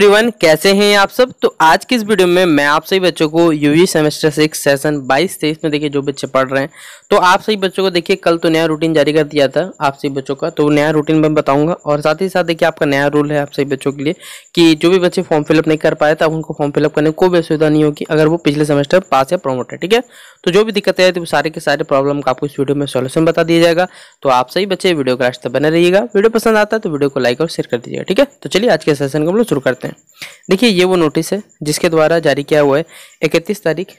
everyone कैसे हैं आप सब तो आज की इस वीडियो में मैं आप सभी बच्चों को यूवी सेमेस्टर सिक्स सेशन बाईस तेईस में देखिए जो बच्चे पढ़ रहे हैं तो आप सभी बच्चों को देखिए कल तो नया रूटीन जारी कर दिया था आप सभी बच्चों का तो नया रूटीन मैं बताऊंगा और साथ ही साथ देखिए आपका नया रूल है आप सभी बच्चों के लिए कि जो भी बच्चे फॉर्म फिलअप नहीं कर पाए तो उनको फॉर्म फिलअप करने कोई भी असुविधा नहीं होगी अगर वो पिछले सेमेस्टर पास या प्रोमोट है ठीक है तो जो भी दिक्कतें आई थी वो सारे के सारे प्रॉब्लम का आपको इस वीडियो में सोल्यूशन बता दिया जाएगा तो आप सभी बच्चे वीडियो का रास्ता बने रहिएगा वीडियो पसंद आता है तो वीडियो को लाइक और शेयर कर दीजिएगा ठीक है तो चलिए आज के सेशन को हम लोग शुरू करते हैं हैं देखिए ये वो नोटिस है जिसके द्वारा जारी किया हुआ है इकतीस तारीख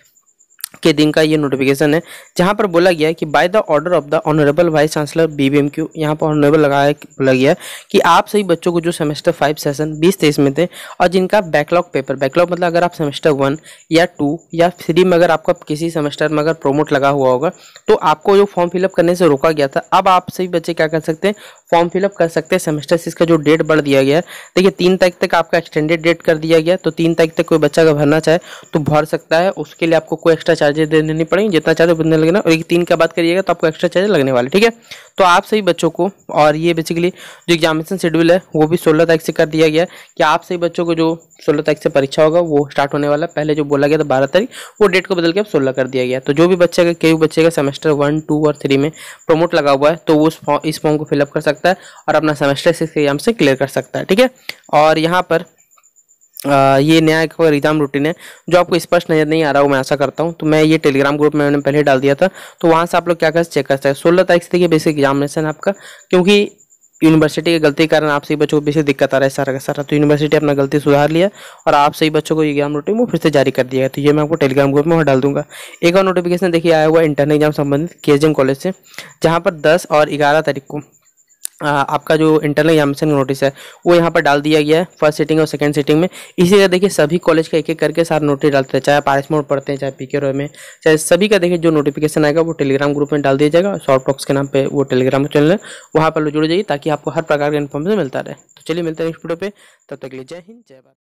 के दिन का ये नोटिफिकेशन है जहाँ पर बोला गया कि by the order of the honourable vice chancellor B B M Q यहाँ पर ऑनरेबल लगाया बोला गया कि आप सभी बच्चों को जो सेमेस्टर फाइव सेशन बीस तेईस में थे और जिनका बैकलॉग पेपर बैकलॉग मतलब अगर आप सेमेस्टर वन या टू या थ्री में अगर आपका किसी सेमेस्टर में अगर प्रोमोट लगा हुआ होगा तो आपको जो फॉर्म फिलअप करने से रोका गया था अब आप सभी बच्चे क्या कर सकते हैं फॉर्म फिलअप कर सकते हैं सेमेस्टर सिक्स का जो डेट बढ़ दिया गया है देखिए तीन तारीख तक आपका एक्सटेंडेड डेट कर दिया गया तो तीन तारीख तक कोई बच्चा अगर भरना चाहे तो भर सकता है उसके लिए आपको कोई एक्स्ट्रा चार्ज चार्जेस दे देनी पड़ेंगे जितना चार्ज उतने लगना और एक तीन का बात करिएगा तो आपको एक्स्ट्रा चार्ज लगने वाले ठीक है तो आप सभी बच्चों को और ये बेसिकली जो एग्जामिनेशन शेड्यूल है वो भी सोलह तारीख से कर दिया गया कि आप सभी बच्चों को जो सोलह तारीख से परीक्षा होगा वो स्टार्ट होने वाला पहले जो बोला गया था बारह तारीख वो डेट को बदल के अब सोलह कर दिया गया तो जो भी बच्चे का कई बच्चे का सेमेस्टर वन टू और थ्री में प्रमोट लगा हुआ है तो वो इस फॉर्म को फिलअप कर सकता है और अपना सेमेस्टर सिक्स एग्जाम से क्लियर कर सकता है ठीक है और यहाँ पर आ, ये नया एक एग्जाम रूटीन है जो आपको स्पष्ट नजर नहीं आ रहा हो मैं ऐसा करता हूँ तो मैं ये टेलीग्राम ग्रुप में मैंने पहले डाल दिया था तो वहाँ से आप लोग क्या कर चेक कर सकते हैं सोलह तारीख से देखिए बेसिक एग्जामिनेशन आपका क्योंकि यूनिवर्सिटी की गलती के कारण आप सभी बच्चों को बेसिक दिक्कत आ रहा है सारा का सारा तो यूनिवर्सिटी अपना गलती सुधार लिया और आप सही बच्चों को एग्जाम रूटीन वो फिर से जारी कर दिया है तो ये मैं आपको टेलीग्राम ग्रुप में वहाँ डाल दूंगा एक और नोटिफिकेशन देखिए आया हुआ इंटरनल एग्जाम संबंधित के कॉलेज से जहाँ पर दस और ग्यारह तारीख को आपका जो इंटरनल एग्जामिनेशन नोटिस है वो यहाँ पर डाल दिया गया है फर्स्ट सीटिंग और सेकंड सिटिंग में इसी तरह देखिए सभी कॉलेज का एक एक करके सारे नोटिस डालते हैं चाहे आप आर मोड पढ़ते हैं चाहे पी के में चाहे सभी का देखिए जो नोटिफिकेशन आएगा वो टेलीग्राम ग्रुप में डाल दिया जाएगा शॉर्ट टॉक्स के नाम पर वो टेलीग्राम चैनल है वहाँ पर जुड़ जाइए ताकि आपको हर प्रकार का इन्फॉर्मेशन मिलता रहे तो चलिए मिलते हैं नेक्स्ट वीडियो पर तब तक लिए जय हिंद जय भारत